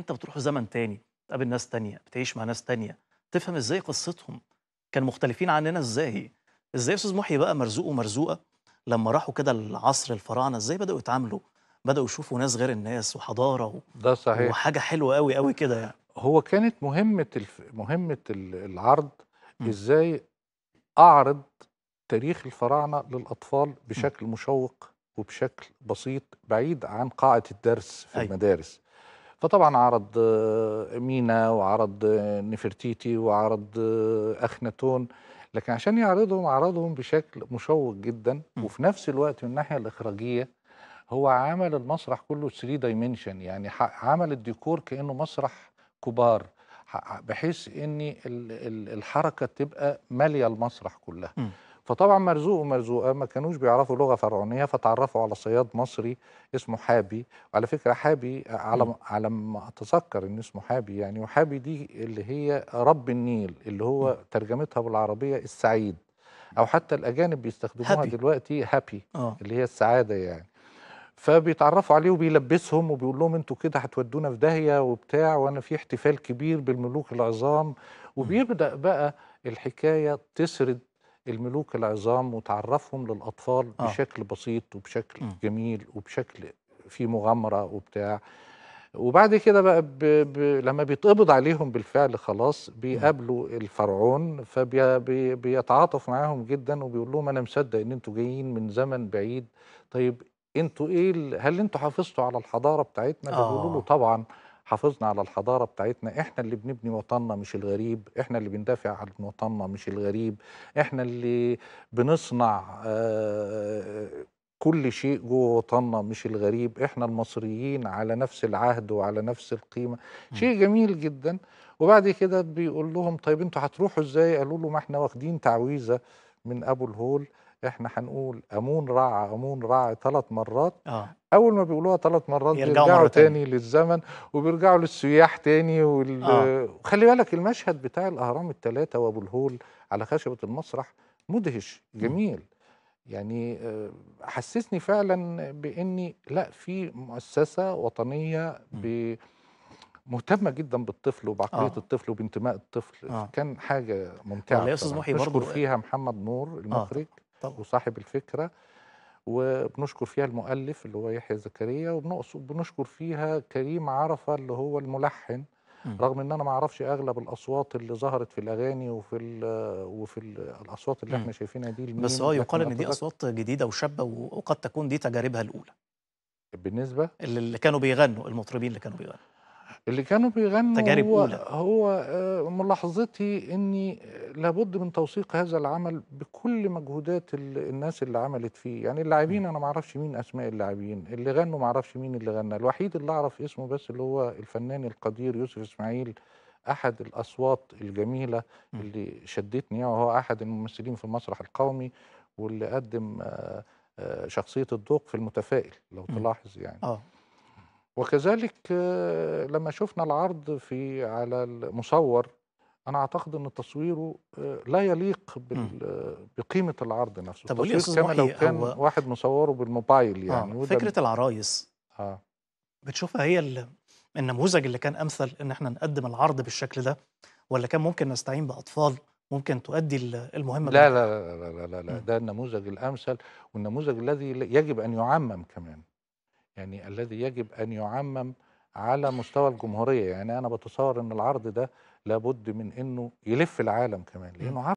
انت بتروح زمن تاني بتقابل ناس تانية بتعيش مع ناس تانية تفهم ازاي قصتهم كان مختلفين عننا ازاي ازاي استاذ محي بقى مرزوق ومرزوقه لما راحوا كده العصر الفراعنه ازاي بداوا يتعاملوا بداوا يشوفوا ناس غير الناس وحضاره و... ده صحيح وحاجه حلوه قوي قوي كده يعني هو كانت مهمه الف... مهمه العرض م. ازاي اعرض تاريخ الفراعنه للاطفال بشكل م. مشوق وبشكل بسيط بعيد عن قاعه الدرس في أي. أيوة. المدارس فطبعا عرض آه، مينا وعرض آه، نفرتيتي وعرض آه، اخناتون لكن عشان يعرضهم عرضهم بشكل مشوق جدا وفي نفس الوقت من الناحيه الاخراجيه هو عمل المسرح كله 3 دايمنشن يعني عمل الديكور كانه مسرح كبار بحيث ان الحركه تبقى ماليه المسرح كلها فطبعا مرزوق ومرزوقه ما كانوش بيعرفوا لغه فرعونيه فتعرفوا على صياد مصري اسمه حابي وعلى فكره حابي على على ما اتذكر ان اسمه حابي يعني وحابي دي اللي هي رب النيل اللي هو ترجمتها بالعربيه السعيد او حتى الاجانب بيستخدموها هابي. دلوقتي هابي آه. اللي هي السعاده يعني فبيتعرفوا عليه وبيلبسهم وبيقول لهم انتوا كده هتودونا في داهيه وبتاع وانا في احتفال كبير بالملوك العظام وبيبدا بقى الحكايه تسرد الملوك العظام وتعرفهم للاطفال آه. بشكل بسيط وبشكل م. جميل وبشكل في مغامره وبتاع وبعد كده بقى ب... ب... لما بيتقبض عليهم بالفعل خلاص بيقابلوا الفرعون فبيتعاطف فبي... معاهم جدا وبيقول لهم انا مصدق ان انتوا جايين من زمن بعيد طيب انتوا ايه هل انتوا حافظتوا على الحضاره بتاعتنا؟ آه. بيقولوا له آه. طبعا حافظنا على الحضارة بتاعتنا احنا اللي بنبني وطننا مش الغريب احنا اللي بندافع عن وطننا مش الغريب احنا اللي بنصنع آه، كل شيء جوه وطننا مش الغريب احنا المصريين على نفس العهد وعلى نفس القيمة شيء جميل جدا وبعد كده بيقول لهم طيب انتوا هتروحوا ازاي قالوا له ما احنا واخدين تعويذة من ابو الهول احنا هنقول امون رع امون رع ثلاث مرات آه. اول ما بيقولوها ثلاث مرات بيرجعوا مرة تاني, تاني للزمن وبيرجعوا للسياح تاني وال... آه. وخلي بالك المشهد بتاع الاهرام الثلاثه وابو الهول على خشبه المسرح مدهش جميل يعني آه، حسسني فعلا باني لا في مؤسسه وطنيه ب مهتمه جدا بالطفل وبعقليه آه. الطفل وبانتماء الطفل آه. كان حاجه ممتعه يا استاذ محي برضه فيها محمد نور آه. المخرج آه. طبعا. وصاحب الفكره وبنشكر فيها المؤلف اللي هو يحيى زكريا وبنقصد بنشكر فيها كريم عرفه اللي هو الملحن م. رغم ان انا ما اعرفش اغلب الاصوات اللي ظهرت في الاغاني وفي وفي الاصوات اللي م. احنا شايفينها دي بس اه يقال ان دي اصوات جديده وشابه وقد تكون دي تجاربها الاولى بالنسبه اللي كانوا بيغنوا المطربين اللي كانوا بيغنوا اللي كانوا بيغنوا تجارب هو, أولى. هو آه، ملاحظتي اني لابد من توثيق هذا العمل بكل مجهودات الناس اللي عملت فيه يعني اللاعبين انا ما اعرفش مين اسماء اللاعبين اللي غنوا ما اعرفش مين اللي غنى الوحيد اللي اعرف اسمه بس اللي هو الفنان القدير يوسف اسماعيل احد الاصوات الجميله اللي شدتني وهو يعني احد الممثلين في المسرح القومي واللي قدم آه، آه، شخصيه الدوق في المتفائل لو تلاحظ يعني آه. وكذلك آه، لما شفنا العرض في على المصور انا اعتقد ان تصويره آه، لا يليق بقيمه العرض نفسه طب التصوير كما لو كان واحد مصوره بالموبايل آه، يعني آه. فكره العرايس آه. بتشوفها هي النموذج اللي كان امثل ان احنا نقدم العرض بالشكل ده ولا كان ممكن نستعين باطفال ممكن تؤدي المهمه لا لا لا لا لا, لا, لا. ده النموذج الامثل والنموذج الذي يجب ان يعمم كمان يعني الذي يجب أن يعمم على مستوى الجمهورية يعني أنا بتصور أن العرض ده لابد من أنه يلف العالم كمان لأنه